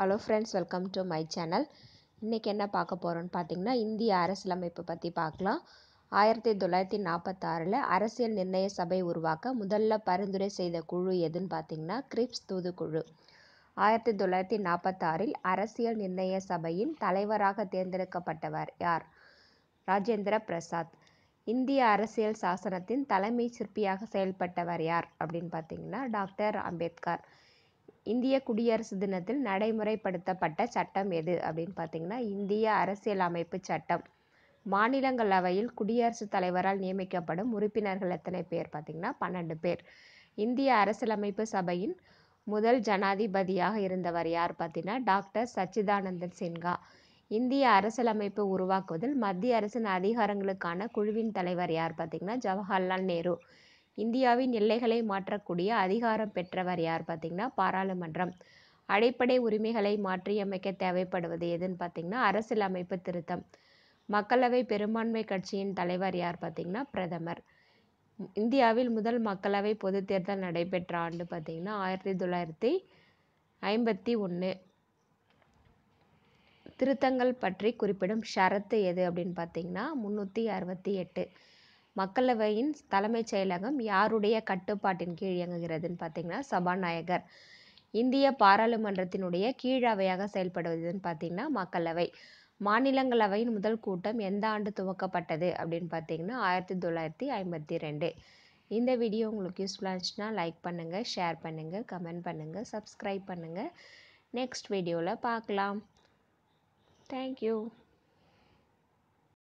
hello friends welcome to my channel இன்றைக்கி என்ன பார்க்க போகிறோன்னு பார்த்தீங்கன்னா இந்திய அரசியலமைப்பு பற்றி பார்க்கலாம் ஆயிரத்தி தொள்ளாயிரத்தி நாற்பத்தாறில் அரசியல் நிர்ணய சபை உருவாக்க முதல்ல பரிந்துரை செய்த குழு எதுன்னு பார்த்தீங்கன்னா கிரிப்ஸ் தூதுக்குழு ஆயிரத்தி தொள்ளாயிரத்தி நாற்பத்தாறில் அரசியல் நிர்ணய சபையின் தலைவராக தேர்ந்தெடுக்கப்பட்டவர் யார் ராஜேந்திர பிரசாத் இந்திய அரசியல் சாசனத்தின் தலைமை சிற்பியாக செயல்பட்டவர் யார் அப்படின்னு பார்த்தீங்கன்னா டாக்டர் அம்பேத்கர் இந்திய குடியரசு தினத்தில் நடைமுறைப்படுத்தப்பட்ட சட்டம் எது அப்படின்னு பார்த்தீங்கன்னா இந்திய அரசியலமைப்பு சட்டம் மாநிலங்களவையில் குடியரசுத் தலைவரால் நியமிக்கப்படும் உறுப்பினர்கள் எத்தனை பேர் பார்த்தீங்கன்னா பன்னெண்டு பேர் இந்திய அரசியலமைப்பு சபையின் முதல் ஜனாதிபதியாக இருந்தவர் யார் பார்த்தீங்கன்னா டாக்டர் சச்சிதானந்தன் சின்ஹா இந்திய அரசியலமைப்பு உருவாக்குவதில் மத்திய அரசின் அதிகாரங்களுக்கான குழுவின் தலைவர் யார் பார்த்தீங்கன்னா ஜவஹர்லால் நேரு இந்தியாவின் எல்லைகளை மாற்றக்கூடிய அதிகாரம் பெற்றவர் யார் பார்த்திங்கன்னா பாராளுமன்றம் அடிப்படை உரிமைகளை மாற்றியமைக்க தேவைப்படுவது எதுன்னு பார்த்திங்கன்னா அமைப்பு திருத்தம் மக்களவை பெரும்பான்மை கட்சியின் தலைவர் யார் பார்த்திங்கன்னா பிரதமர் இந்தியாவில் முதல் மக்களவை பொது தேர்தல் நடைபெற்ற ஆண்டு பார்த்திங்கன்னா ஆயிரத்தி தொள்ளாயிரத்தி ஐம்பத்தி ஒன்று திருத்தங்கள் பற்றி குறிப்பிடும் ஷரத்து எது அப்படின்னு பார்த்தீங்கன்னா முந்நூற்றி அறுபத்தி எட்டு மக்களவையின் தலைமைச் செயலகம் யாருடைய கட்டுப்பாட்டின் கீழ் இயங்குகிறதுன்னு பார்த்தீங்கன்னா சபாநாயகர் இந்திய பாராளுமன்றத்தினுடைய கீழவையாக செயல்படுவதுன்னு பார்த்தீங்கன்னா மக்களவை மாநிலங்களவையின் முதல் கூட்டம் எந்த ஆண்டு துவக்கப்பட்டது அப்படின்னு பார்த்தீங்கன்னா ஆயிரத்தி தொள்ளாயிரத்தி ஐம்பத்தி ரெண்டு இந்த வீடியோ உங்களுக்கு யூஸ்ஃபுல்லாக இருந்துச்சுன்னா லைக் பண்ணுங்கள் ஷேர் பண்ணுங்கள் கமெண்ட் பண்ணுங்கள் சப்ஸ்கிரைப் பண்ணுங்கள் நெக்ஸ்ட் வீடியோவில் பார்க்கலாம் தேங்க்யூ